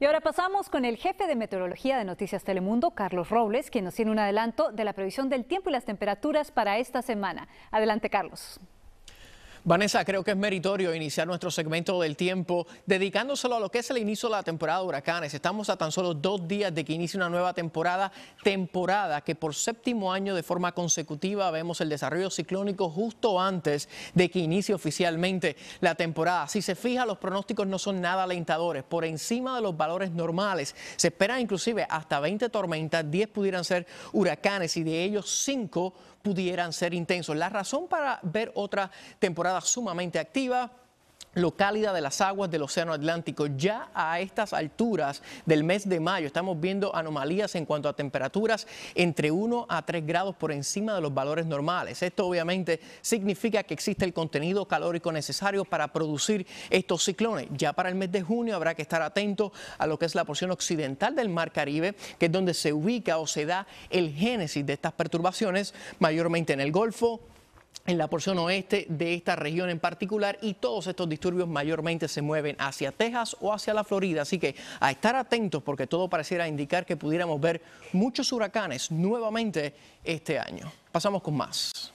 Y ahora pasamos con el jefe de meteorología de Noticias Telemundo, Carlos Robles, quien nos tiene un adelanto de la previsión del tiempo y las temperaturas para esta semana. Adelante, Carlos. Vanessa, creo que es meritorio iniciar nuestro segmento del tiempo dedicándoselo a lo que es el inicio de la temporada de huracanes. Estamos a tan solo dos días de que inicie una nueva temporada, temporada que por séptimo año de forma consecutiva vemos el desarrollo ciclónico justo antes de que inicie oficialmente la temporada. Si se fija, los pronósticos no son nada alentadores, por encima de los valores normales. Se esperan inclusive hasta 20 tormentas, 10 pudieran ser huracanes y de ellos 5 pudieran ser intensos. La razón para ver otra temporada sumamente activa lo cálida de las aguas del Océano Atlántico. Ya a estas alturas del mes de mayo estamos viendo anomalías en cuanto a temperaturas entre 1 a 3 grados por encima de los valores normales. Esto obviamente significa que existe el contenido calórico necesario para producir estos ciclones. Ya para el mes de junio habrá que estar atento a lo que es la porción occidental del Mar Caribe, que es donde se ubica o se da el génesis de estas perturbaciones, mayormente en el Golfo, en la porción oeste de esta región en particular y todos estos disturbios mayormente se mueven hacia Texas o hacia la Florida. Así que a estar atentos porque todo pareciera indicar que pudiéramos ver muchos huracanes nuevamente este año. Pasamos con más.